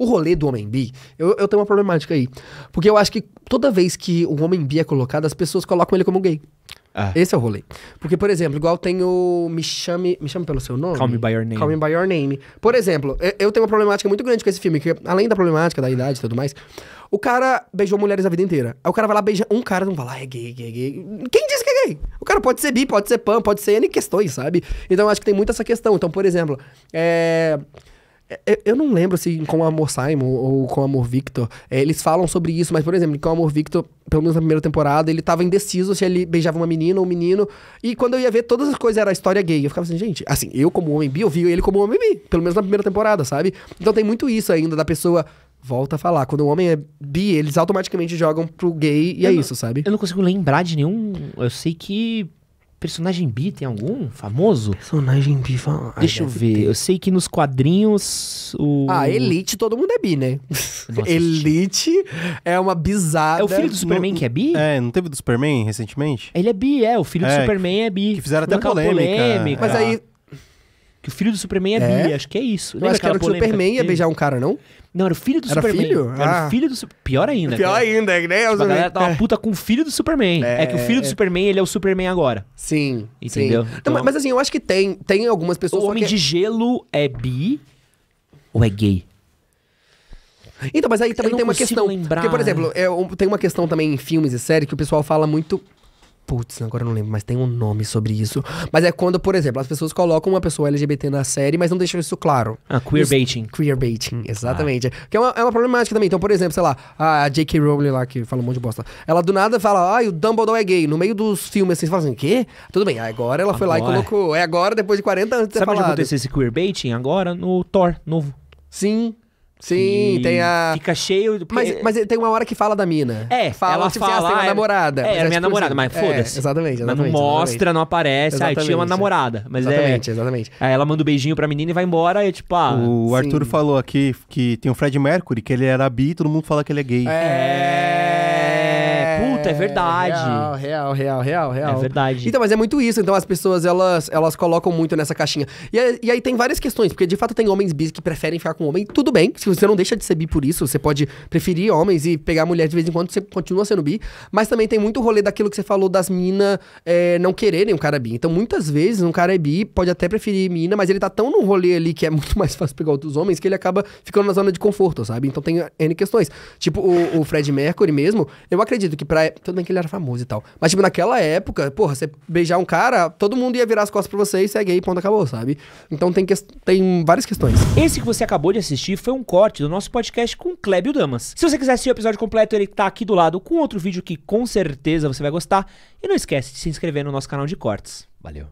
O rolê do homem bi, eu, eu tenho uma problemática aí. Porque eu acho que toda vez que o homem bi é colocado, as pessoas colocam ele como gay. Ah. Esse é o rolê. Porque, por exemplo, igual tem o Me Chame, me chame pelo seu nome? Call Me By Your Name. Call Me By Your Name. Por exemplo, eu tenho uma problemática muito grande com esse filme, que além da problemática da idade e tudo mais, o cara beijou mulheres a vida inteira. Aí o cara vai lá beijar um cara, não fala, ah, é gay, gay, gay. Quem disse que é gay? O cara pode ser bi, pode ser pan, pode ser N questões, sabe? Então eu acho que tem muito essa questão. Então, por exemplo, é... É, é, eu não lembro se assim, com o Amor Simon ou com o Amor Victor, é, eles falam sobre isso, mas, por exemplo, com o Amor Victor, pelo menos na primeira temporada, ele tava indeciso se ele beijava uma menina ou um menino. E quando eu ia ver, todas as coisas era história gay. Eu ficava assim, gente, assim, eu como homem bi, eu vi ele como homem bi, pelo menos na primeira temporada, sabe? Então tem muito isso ainda da pessoa. Volta a falar, quando o homem é bi, eles automaticamente jogam pro gay e eu é não, isso, sabe? Eu não consigo lembrar de nenhum. Eu sei que Personagem bi tem algum famoso? Personagem bi famoso. Deixa eu ver. Ter. Eu sei que nos quadrinhos. O... Ah, Elite, todo mundo é bi, né? Nossa, Elite é uma bizarra. É o filho do Superman no, que é bi? É, não teve do Superman recentemente? Ele é bi, é. O filho é, do Superman é bi. Que fizeram até é polêmica. polêmica. Mas aí que o filho do Superman é, é? bi, acho que é isso. Eu acho que era o Superman ia beijar um cara, não? Não, era o filho do era Superman. Filho? Era ah. o filho do Pior ainda. Pior cara. ainda, é que nem tipo, a galera tá uma é. puta com o filho do Superman. É, é que o é, filho do é. Superman, ele é o Superman agora. Sim. Entendeu? Sim. Então, então mas assim, eu acho que tem, tem algumas pessoas. O Homem que... de Gelo é bi ou é gay? Então, mas aí também tem uma questão. Lembrar. Porque, por exemplo, é, tem uma questão também em filmes e séries que o pessoal fala muito Putz, agora não lembro, mas tem um nome sobre isso. Mas é quando, por exemplo, as pessoas colocam uma pessoa LGBT na série, mas não deixam isso claro. Ah, queerbaiting. Isso, queerbaiting, ah. exatamente. Ah. Que é uma, é uma, problemática também. Então, por exemplo, sei lá, a J.K. Rowling lá, que fala um monte de bosta. Ela do nada fala, ah, o Dumbledore é gay. No meio dos filmes, assim, você fala assim, quê? Tudo bem, agora ela agora. foi lá e colocou. É agora, depois de 40 anos de Sabe falado. Sabe onde aconteceu esse queerbaiting? Agora, no Thor, novo. Sim, Sim, tem a. Fica cheio. Mas, mas tem uma hora que fala da mina. É, fala tipo ela tipo, fala, assim, ah, tem uma ah, é, namorada. É, era é, é, minha tipo assim, namorada, mas é, foda-se. É, exatamente, exatamente. Mas não mostra, exatamente. não aparece. Ah, exatamente. Ah, tinha uma namorada. Mas exatamente, é... exatamente. Aí ela manda um beijinho pra menina e vai embora. E tipo, ah. O Arthur falou aqui que tem o Fred Mercury, que ele era bi e todo mundo fala que ele é gay. É. É, é, verdade. Real, real, real, real, é real. É verdade. Então, mas é muito isso. Então, as pessoas, elas, elas colocam muito nessa caixinha. E, aí, e aí tem várias questões, porque de fato tem homens bis que preferem ficar com homem. Tudo bem, se você não deixa de ser bi por isso, você pode preferir homens e pegar mulher de vez em quando, você continua sendo bi. Mas também tem muito rolê daquilo que você falou das minas é, não quererem um cara bi. Então, muitas vezes, um cara é bi, pode até preferir mina, mas ele tá tão num rolê ali que é muito mais fácil pegar outros homens que ele acaba ficando na zona de conforto, sabe? Então tem N questões. Tipo, o, o Fred Mercury mesmo, eu acredito que pra tudo bem que ele era famoso e tal. Mas, tipo, naquela época, porra, você beijar um cara, todo mundo ia virar as costas pra você e segue gay, ponto, acabou, sabe? Então tem, que... tem várias questões. Esse que você acabou de assistir foi um corte do nosso podcast com Clébio Damas. Se você quiser assistir o episódio completo, ele tá aqui do lado com outro vídeo que com certeza você vai gostar. E não esquece de se inscrever no nosso canal de cortes. Valeu!